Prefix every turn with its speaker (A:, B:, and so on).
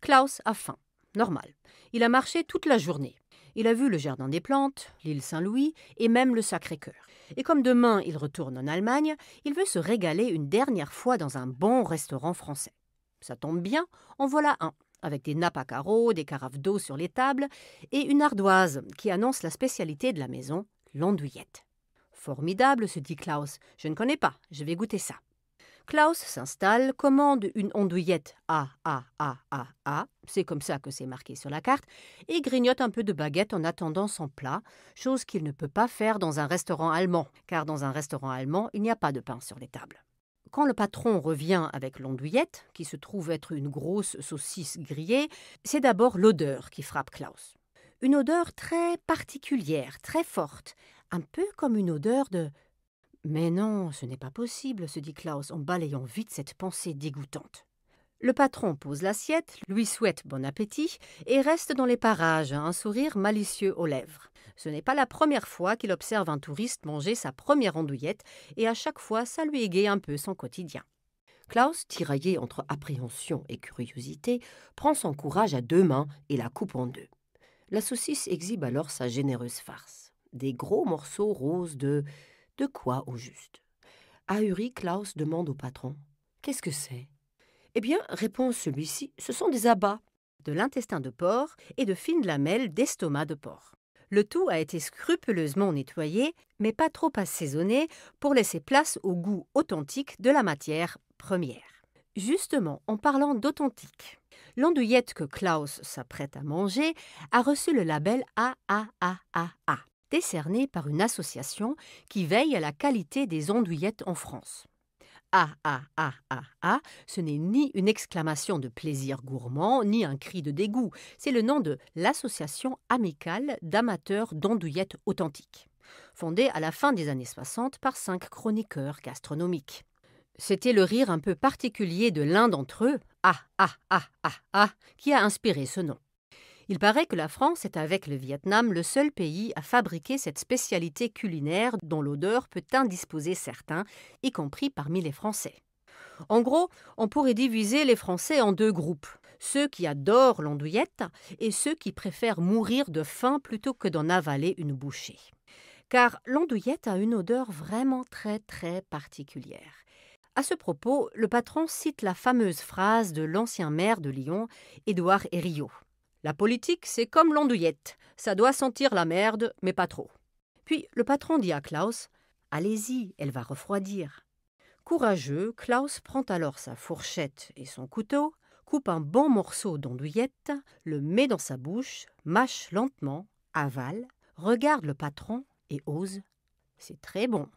A: Klaus a faim. Normal. Il a marché toute la journée. Il a vu le Jardin des Plantes, l'île Saint-Louis et même le Sacré-Cœur. Et comme demain il retourne en Allemagne, il veut se régaler une dernière fois dans un bon restaurant français. Ça tombe bien, en voilà un, avec des nappes à carreaux, des carafes d'eau sur les tables et une ardoise qui annonce la spécialité de la maison, l'andouillette. Formidable, se dit Klaus. Je ne connais pas, je vais goûter ça. Klaus s'installe, commande une andouillette A, A, A, A, A, c'est comme ça que c'est marqué sur la carte, et grignote un peu de baguette en attendant son plat, chose qu'il ne peut pas faire dans un restaurant allemand, car dans un restaurant allemand, il n'y a pas de pain sur les tables. Quand le patron revient avec l'andouillette, qui se trouve être une grosse saucisse grillée, c'est d'abord l'odeur qui frappe Klaus. Une odeur très particulière, très forte, un peu comme une odeur de mais non, ce n'est pas possible, se dit Klaus en balayant vite cette pensée dégoûtante. Le patron pose l'assiette, lui souhaite bon appétit et reste dans les parages, un sourire malicieux aux lèvres. Ce n'est pas la première fois qu'il observe un touriste manger sa première andouillette et à chaque fois ça lui égaye un peu son quotidien. Klaus, tiraillé entre appréhension et curiosité, prend son courage à deux mains et la coupe en deux. La saucisse exhibe alors sa généreuse farce. Des gros morceaux roses de de quoi au juste Ahuri, Klaus demande au patron. Qu'est-ce que c'est Eh bien, répond celui-ci, ce sont des abats, de l'intestin de porc et de fines lamelles d'estomac de porc. Le tout a été scrupuleusement nettoyé, mais pas trop assaisonné, pour laisser place au goût authentique de la matière première. Justement, en parlant d'authentique, l'andouillette que Klaus s'apprête à manger a reçu le label AAAAA, décerné par une association qui veille à la qualité des andouillettes en France. Ah ah ah ah ah, ce n'est ni une exclamation de plaisir gourmand, ni un cri de dégoût, c'est le nom de l'Association amicale d'amateurs d'andouillettes authentiques, fondée à la fin des années 60 par cinq chroniqueurs gastronomiques. C'était le rire un peu particulier de l'un d'entre eux, ah ah ah ah ah, qui a inspiré ce nom. Il paraît que la France est avec le Vietnam le seul pays à fabriquer cette spécialité culinaire dont l'odeur peut indisposer certains, y compris parmi les Français. En gros, on pourrait diviser les Français en deux groupes ceux qui adorent l'andouillette et ceux qui préfèrent mourir de faim plutôt que d'en avaler une bouchée. Car l'andouillette a une odeur vraiment très très particulière. À ce propos, le patron cite la fameuse phrase de l'ancien maire de Lyon, Édouard Herriot. La politique, c'est comme l'andouillette. Ça doit sentir la merde, mais pas trop. Puis le patron dit à Klaus Allez-y, elle va refroidir. Courageux, Klaus prend alors sa fourchette et son couteau, coupe un bon morceau d'andouillette, le met dans sa bouche, mâche lentement, avale, regarde le patron et ose C'est très bon.